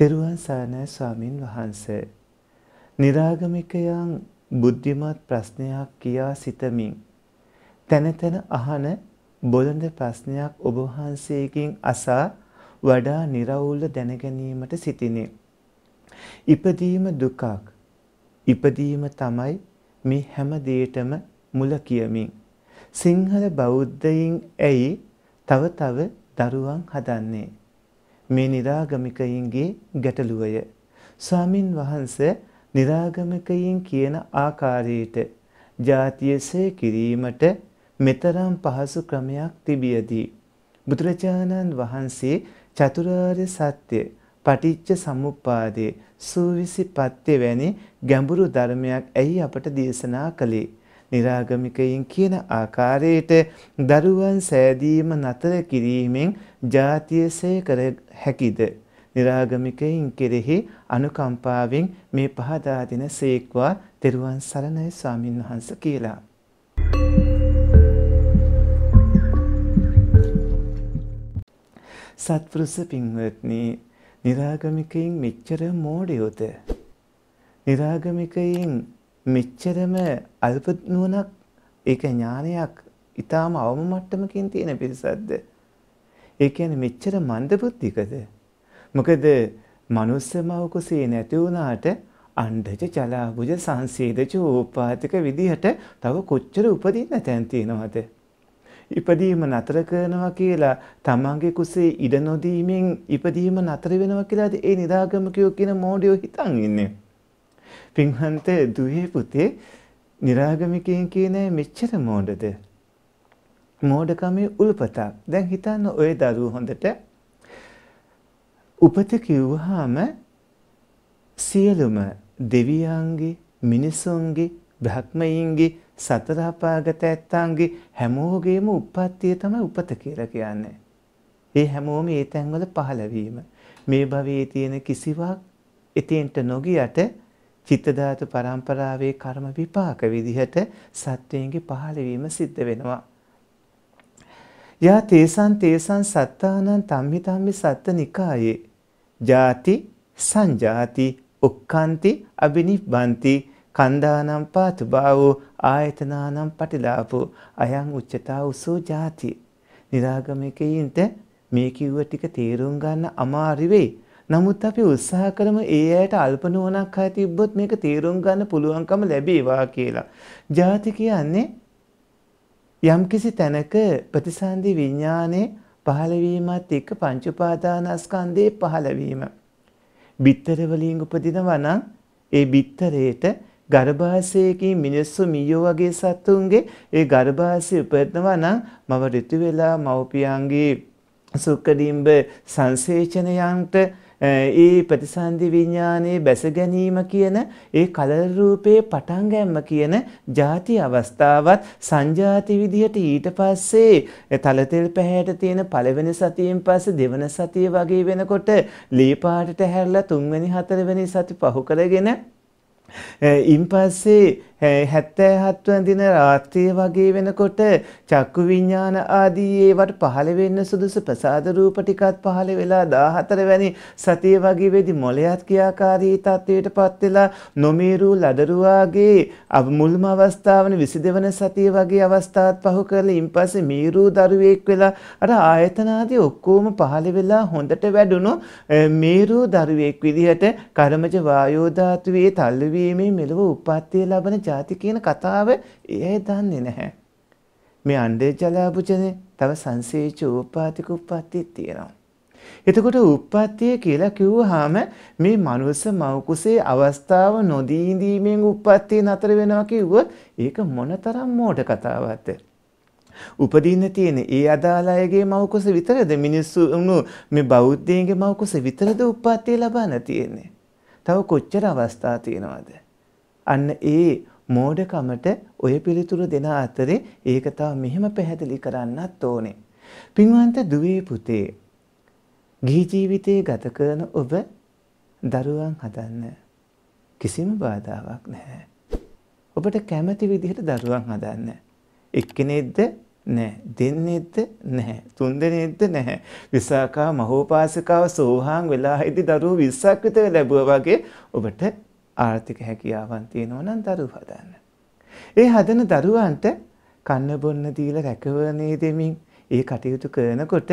තෙරුවන් සරණයි ස්වාමින් වහන්ස. નિરાගමිකයන් බුද්ධිමත් ප්‍රශ්නයක් කියා සිතමින් තන තන අහන බොළඳ ප්‍රශ්නයක් ඔබ වහන්සේගෙන් අසා වඩා निराවුල දැනගැනීමට සිටිනේ. ඉපදීම දුකක්. ඉපදීම තමයි මේ හැම දෙයකම මුල කියමින් සිංහල බෞද්ධයින් ඇයි තව තව දරුවන් හදන්නේ මේ निराගමිකයින්ගේ ගැටලුවය. ස්වාමින් වහන්සේ निराගමිකයින් කියන ආකාරයට ජාතියසේ කිරීමට මෙතරම් පහසු ක්‍රමයක් තිබියදී බුදුරජාණන් වහන්සේ චතුරාර්ය සත්‍ය පටිච්ච සමුප්පාදයේ සූවිසි පත්‍ය වැනි ගැඹුරු ධර්මයක් ඇයි අපට දේශනා කළේ නිරාගමිකයින් කියන ආකාරයට දරුවන් සෑදීම නතර කිරීමෙන් ජාතියසේ කර හැකිද. නිරාගමිකයින් කෙරෙහි අනුකම්පාවෙන් මේ පහදා දෙන සේක්වා තෙරුවන් සරණයි ස්වාමින් වහන්ස කියලා. සත්පුරුෂ පින්වත්නි නිරාගමිකයින් මෙච්චර මෝඩයෝද. නිරාගමිකයින් මෙච්චරම අල්ප නුවණක් ඒක ඥානයක් ඊටාම අවම මට්ටමකින් තියෙන පිරිසක්ද? ඒ කියන්නේ මෙච්චර මන්දබුද්ධිකද? මොකද මනුස්ස මව කුසේ නැති වුණාට අණ්ඩජ ජලාභුජ සංසේදජ ඕපාතික විදිහට තව කොච්චර උපදින්න තැන් තියෙනවද? ඉපදීම නතර කරනවා කියලා තමන්ගේ කුසේ ඉඩ නොදීමෙන් ඉපදීම නතර වෙනවා කියලාද ඒ නිදාගමකයෝ කියන මෝඩයෝ හිතන් ඉන්නේ. පින්හන්ත දුවේ පුතේ निराගමිකයන් කියන්නේ මෙච්චර මෝඩද? මෝඩකමේ උල්පතක්. දැන් හිතන්න ඔය දරුවෝ හොඳට උපත කිව්වහම සියලුම දෙවියන්ගේ, මිනිසුන්ගේ, බ්‍රහ්මයින්ගේ, සතර අපාගත ඇත්තන්ගේ හැමෝගේම උප්පත්තිය තමයි උපත කියලා කියන්නේ. ඒ හැමෝම ඒ තැන්වල පහළ මේ භවයේ තියෙන කිසිවක් එතෙන්ට නොගියට චිත්ත ධාතු පරම්පරාවේ කර්ම විපාක විදිහට සත්වයන්ගේ පහළවීම සිද්ධ වෙනවා. යා තේසන් තේසන් සත්තානං තම්හි තම්හි සත්ත නිකායේ ජාති සංජාති උක්කන්ති අබිනිබ්බන්ති කන්දානම් පාතු බාවෝ ආයතනානම් පටිලාපෝ අයං උච්චතා උසෝ ජාති. නිරාගමිකයින්ට මේ කිව්ව ටික තේරුම් ගන්න අමාරු වෙයි. නමුත් අපි උත්සාහ කරමු ඒ අයට අල්ප නුවණක් අය තිබ්බොත් මේක තේරුම් ගන්න පුළුවන්කම ලැබේවා කියලා. ಜಾති කියන්නේ යම්කිසි තැනක ප්‍රතිසන්දි විඥානයේ පහළවීමත් එක්ක පංච උපාදානස්කන්ධයේ පහළවීම. බිත්තර වලින් උපදිනවා නම් ඒ බිත්තරේට ගර්භාෂයකින් මිනිස්සු මියෝ වගේ සත්තුන්ගේ ඒ ගර්භාෂය උපදිනවා නම් මව ඍතු වෙලා මව්පියන්ගේ සුක්කඩිම්බ සංසේචනයන්ට ඒ ප්‍රතිසන්ධි විඥානයේ බැස ගැනීම කියන ඒ කලර රූපයේ පටන් ගැම්ම කියන ಜಾති අවස්ථාවත් සංජාති විදිහට ඊට පස්සේ තලතෙල් පැහැයට තියෙන පළවෙනි සතියෙන් පස්සේ දෙවන සතිය වගේ වෙනකොට ලී පාටට හැරලා තුන්වෙනි හතරවෙනි සති පහු කරගෙන ඉන් පස්සේ හැත්තෑ හත්වන දින රාත්‍රිය වගේ වෙනකොට චක්කු විඤ්ඥාන ආදී ඒවට පහළ වෙන්න සුදුසු ප්‍රසාධරූප ටිකත් පහළ වෙලා දාහතර වැනි සතිය වගේ වෙදි මොලයත් කියාකාරී තත්ත්වයට පත්වෙලා නොමීරූ ලඩරුවාගේ අ මුල්ම අවස්ථාවන විසි දෙවන සතිය වගේ අවස්ථාත් පහු කරල ඉන් පස මීරූ දරුවෙක් වෙලා අට ආයතනාදී ඔක්කෝම පහළ වෙලා හොඳට වැඩුණු මීරූ දරුවෙක් විදිහට කරමජ වායෝධාතුවේ තල්ලවීමේ මෙලව උපත්තිය ලබන ಜಾති කියන කතාව ඒ දන්නේ නැහැ. මේ අණ්ඩේ ජලාභුජනේ තව සංසේච උපාතික උප්පත්තිය තියෙනවා. එතකොට උප්පත්තිය කියලා කිව්වහම මේ මනුස්ස මෞකුසේ අවස්ථාව නොදී ඉඳීමෙන් උප්පත්තිය නතර වෙනවා කිව්වොත් ඒක මොනතරම් මෝඩ කතාවක්ද? උපදින්න තියෙන ඒ අදාළ අයගේ මෞකුස විතරද මිනිස්සු උණු මේ බෞද්ධයන්ගේ මෞකුස විතරද උප්පත්තිය ලබන්න තියෙන්නේ? තව කොච්චර අවස්ථා තියෙනවද? අන්න ඒ මෝඩකමට ඔය පිළිතුරු දෙන අතරේ ඒක තව මෙහෙම පැහැදිලි කරන්නත් ඕනේ. පින්වන්ත දුවේ පුතේ ගිහි ජීවිතේ ගත කරන ඔබ දරුවන් හදන්න කිසිම බාධාවක් නැහැ. ඔබට කැමති විදිහට දරුවන් හදන්න. එක්කෙනෙක්ද නැහැ. දෙන්නේක්ද නැහැ. තුන්දෙනෙක්ද නැහැ. විසාකා මහෝපාසිකාව සෝහාන් වෙලා හිටි දරුවෝ 20ක් විතර ලැබුවා වගේ ඔබට ආර්ථික හැකියාවන් තියෙනවා නම් දරුවෝ හදන්න. ඒ හදන දරුවන්ට කන්න බොන්න දීලා රැකවරණේ දෙමින් ඒ කටයුතු කරනකොට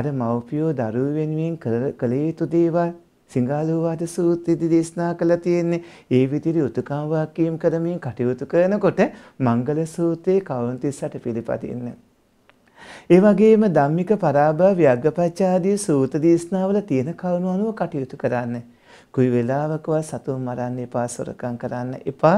අර මව්පියෝ දරුවෝ වෙනුවෙන් කළ යුතු දේවල් සිංහලෝවාද සූත්‍රයේදී දේශනා කළා තියෙන්නේ ඒ විදිහට උතුකම් වාක්‍යම් කරමින් කටයුතු කරනකොට මංගල සූත්‍රයේ කවුරුන් 38 පිළිපදින්න. ඒ වගේම ධම්මික පරාභව ව්‍යග්ගපච්චාදී සූත්‍ර දේශනාවල තියෙන කරුණු අනුව කටයුතු කරන්නේ. කුයි වෙලාවකවත් සතුන් මරන්න එපා සොරකම් කරන්න එපා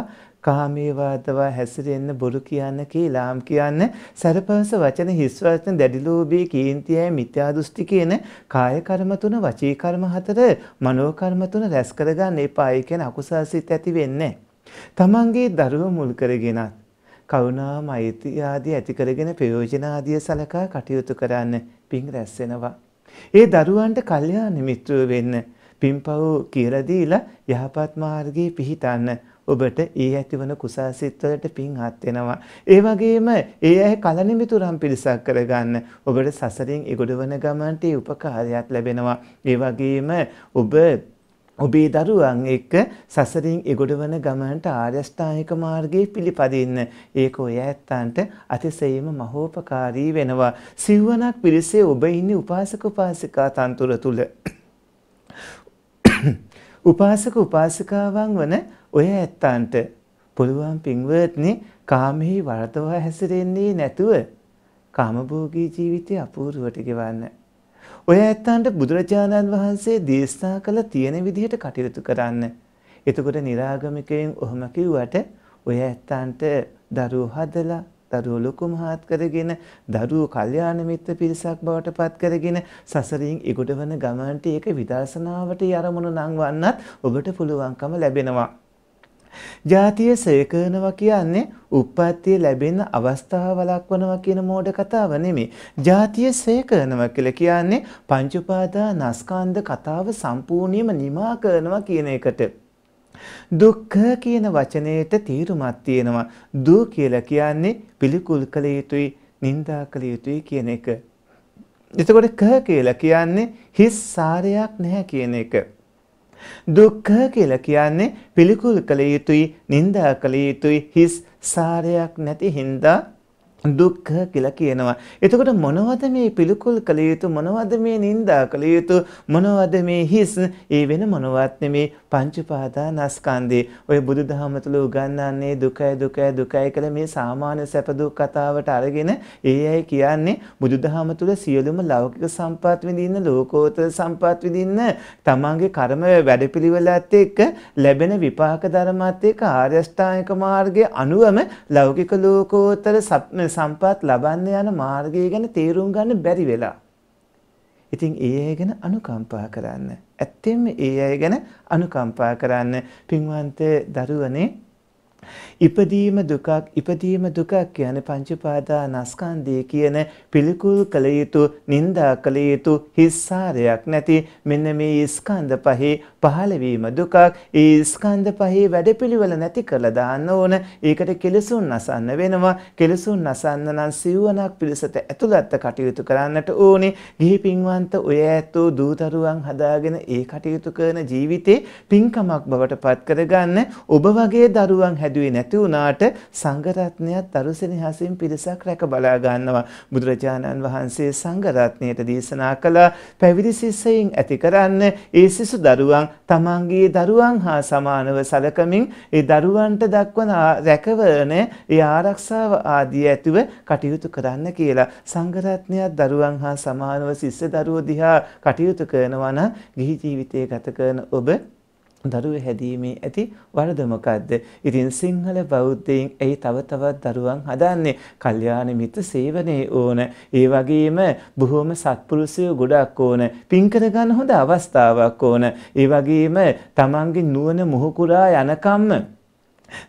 කාමේ වාදවා හැසිරෙන්න බොරු කියන්න කීලාම් කියන්න සරපවස වචන හිස් වචන දැඩිලෝභී කීන්තියයි මිත්‍යා දෘෂ්ටි කියන කාය කර්ම තුන වචී කර්ම හතර මනෝ කර්ම තුන රැස් කරගන්න එපා ඒ කියන අකුසල් සිත් ඇති වෙන්නේ තමන්ගේ දරුව මුල් කරගෙනත් කරුණා මෛත්‍රී ආදී ඇති කරගෙන ප්‍රයෝජන ආදී සලකා කටයුතු කරන්න පිං රැස් වෙනවා. ඒ දරුවන්ට කල්යාණ මිත්‍රයෝ වෙන්න පින්පව් කියලා දීලා යහපත් මාර්ගයේ පිහිටන්න. ඔබට ඒ ඇතිවන කුසාසිත්වලට පින්හත් වෙනවා. ඒ වගේම ඒ අය කලනිමිතුරම් පිරිසක් කරගන්න ඔබට සසරින් ඉගොඩවන ගමන්ට උපකාරයක් ලැබෙනවා. ඒ වගේම ඔබ ඔබේ දරුවන් එක්ක සසරින් එගොඩවන ගමන්ට ආර්යෂ්ඨායික මාර්ගයේ පිළිපදින්න. ඒක ඔය ඇත්තන්ට අතිසේම මහෝපකාරී වෙනවා. සිව්වනක් පිරිසේ ඔබ ඉන්නේ උපාසක උපාසිකා තන්තුර තුල. උපාසක උපාසිකාවන් වන ඔය ඇත්තන්ට පුළුවන් පින්වත්නි කාමෙහි වරදවා හැසිරෙන්නේ නැතුව කාමභෝගී ජීවිතය අපූර්වට ගෙවන්න. ඔය ඇත්තන්ට බුදුරජාණන් වහන්සේ දේශනා කළ තියෙන විදිහට කටයුතු කරන්න. එතකොට නිරාගමිකයෙන් ඔහොම කිව්වට ඔය ඇත්තන්ට දරුවෝ හදලා දරුවෝ ලොකු මහත් කරගෙන දරුවෝ කල්යාණ මිත්‍ර පිරිසක් බවට පත් කරගෙන සසරින් ඉගොඩවන ගමන්ට ඒක විදර්ශනාවට යරමුණු නම් වන්නත් ඔබට පුළුවන්කම ලැබෙනවා. ජාතිය සය කරනවා කියන්නේ උප්පත්තිය ලැබෙන අවස්ථාව වළක්වනවා කියන මෝඩ කතාව නෙමෙයි. ජාතිය සය කරනවා කියලා කියන්නේ පංච උපාදානස්කන්ධ කතාව සම්පූර්ණයෙන්ම නිමා කරනවා කියන එකට. දුක්ඛ කියන වචනයට තීරුමක් තියෙනවා. දු කියලා කියන්නේ පිළිකුල් කළ යුතුයි, නිඳා කළ යුතුයි කියන එක. එතකොට කහ කියලා කියන්නේ හිස් සාරයක් නැහැ කියන එක. දුක්ඛ කියලා කියන්නේ පිළිකුල් කළ යුතුයි, නිඳා කළ යුතුයි, හිස් සාරයක් නැති හින්දා දුක්ඛ කියලා කියනවා. එතකොට මොනවද මේ පිළිකුල් කළ යුතු මොනවද මේ නිඳා කළ යුතු මොනවද මේ හිස් ඒ වෙන මොනවත් නෙමේ පංච පාදානස්කන්ධේ. ඔය බුදුදහම තුල උගන්වන්නේ දුකයි දුකයි දුකයි කියලා මේ සාමාන්‍ය සැප දුක් කතාවට අරගෙන ඒ අය කියන්නේ බුදුදහම තුල සියලුම ලෞකික සම්පත් විඳින්න ලෝකෝත්තර සම්පත් විඳින්න තමන්ගේ කර්ම වැඩපිළිවෙලත් එක්ක ලැබෙන විපාක ධර්මات එක්ක ආර්ය අෂ්ටාංගික මාර්ගයේ අනුවම ලෞකික ලෝකෝත්තර සම්පත් ලබන්න යන මාර්ගය ගැන තේරුම් ගන්න බැරි වෙලා. ඉතින් ඒ අය ගැන අනුකම්පා කරන්න. ඇත්තෙම ඒ අය ගැන අනුකම්පා කරන්න. පින්වන්ත දරුවනේ ඉපදීම දුකක් ඉපදීම දුකක් කියන පංචපාදා නස්කන්දී කියන පිළිකුල් කළ යුතු නින්දා කළ යුතු හිස්සාරයක් නැති මෙන්න මේ ස්කන්ධ පහේ පහළවීම දුකක් ඒ ස්කන්ධ පහේ වැඩපිළිවෙල නැති කරලා දාන්න ඕන. ඒකට කෙලසුන් නසන්න වෙනවා. කෙලසුන් නසන්න නම් සිවණක් පිළිසත ඇතුළත් කටයුතු කරන්නට ඕනේ. ගිහි පින්වන්ත ඔය ඇතෝ දූතරුවන් හදාගෙන ඒ කටයුතු කරන ජීවිතේ පින්කමක් බවට පත් කරගන්න ඔබ වගේ දරුවන් හැදුවේ නැති වුණාට සංඝරත්නයත් දරුසෙනහසින් පිරිසක් රැක බලා ගන්නවා. බුදුරජාණන් වහන්සේ සංඝරත්නයට දේශනා කළ පැවිදි සිසයින් ඇති කරන්න ඒ සිසු දරුවන් තමන්ගේ දරුවන් හා සමානව සලකමින් ඒ දරුවන්ට දක්වන රැකවරණ ඒ ආරක්ෂාව ආදී ඇතුව කටයුතු කරන්න කියලා. සංඝරත්නයත් දරුවන් හා සමානව සිස්ස දරුවෝ දිහා කටයුතු කරනවා නම් ගිහි ජීවිතය ගත කරන ඔබ දරුවෝ හැදීමේ ඇති වරද මොකද්ද? ඉතින් සිංහල බෞද්ධයින් ඇයි තව තවත් දරුවන් හදන්නේ? කල්යාණ මිත්‍ර සේවනයේ ඕන. ඒ වගේම බොහොම සත්පුරුෂයෝ ගොඩක් ඕන. පින් කරගන්න හොඳ අවස්ථාවක් ඕන. ඒ වගේම තමන්ගේ නුවණ මුහුකුරා යනකම්ම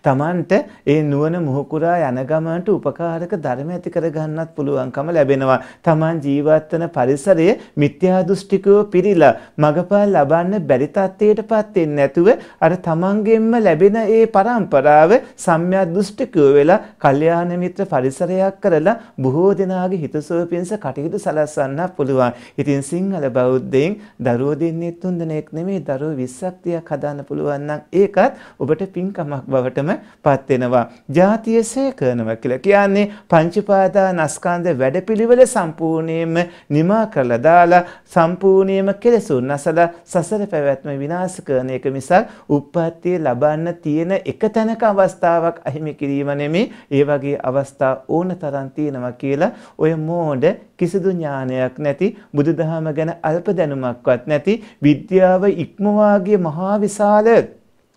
තමන්ට ඒ නුවණ මුහුකුරා යන ගමනට උපකාරක ධර්ම ඇති කරගන්නත් පුළුවන්කම ලැබෙනවා. තමන් ජීවත් වන පරිසරය මිත්‍යා දෘෂ්ටිකව පිරීලා මගපල් ලබන්න බැරි තත්ත්වයටපත් වෙන්නේ නැතුව අර තමන්ගෙන්ම ලැබෙන ඒ પરම්පරාව සම්‍යක් දෘෂ්ටිකව වෙලා කල්යාණ මිත්‍ර පරිසරයක් කරලා බොහෝ දෙනාගේ හිතසුව පිණිස කටයුතු සලස්වන්න පුළුවන්. ඉතින් සිංහල බෞද්ධයෙන් දරුවෝ දෙන්නේ තුන් දෙනෙක් නෙමෙයි දරුවෝ 20ක් 30ක් හදාන්න පුළුවන් නම් ඒකත් ඔබට පින්කමක් බවට සංඥාවටම පත් වෙනවා. ජාතියසේ කරනවා කියලා කියන්නේ පංචපාදාන ස්කන්ධ වැඩපිළිවෙල සම්පූර්ණයෙන්ම නිමා කරලා දාලා සම්පූර්ණයෙන්ම කෙලසුන් නැසලා සසර පැවැත්ම විනාශ කරන එක මිසක් උප්පත්තිය ලබන්න තියෙන එක තැනක අවස්ථාවක් අහිමි කිරීම නෙමෙයි. ඒ වගේ අවස්ථා ඕන තරම් තියෙනවා කියලා ඔය මෝඩ කිසිදු ඥානයක් නැති බුදුදහම ගැන අල්ප දැනුමක්වත් නැති විද්‍යාව ඉක්මවාගේ මහා විශාල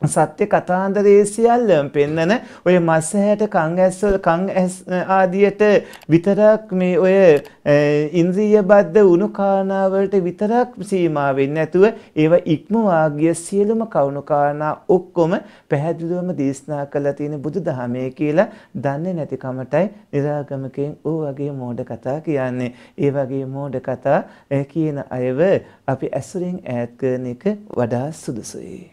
සත්‍ය කතාන්දරයේ සියල්ලම පෙන්නන ඔය මස්සහැට කං ඇස්වල කං ඇස් ආදියට විතරක් මේ ඔය ඉන්ද්‍රිය බද්ධ උණු කාරණාවලට විතරක් සීමා වෙන්නේ නැතුව ඒව ඉක්මවා ගිය සියලුම කවුණු කාරණා ඔක්කොම පැහැදිලිවම දේශනා කරලා තියෙන බුදුදහමේ කියලා දන්නේ නැති කමටයි නිරාගමකෙන් ඕ වගේ මෝඩ කතා කියන්නේ. ඒ වගේ මෝඩ කතා කියන අයව අපි ඇසුරින් ඈත් කරන එක වඩා සුදුසුයි.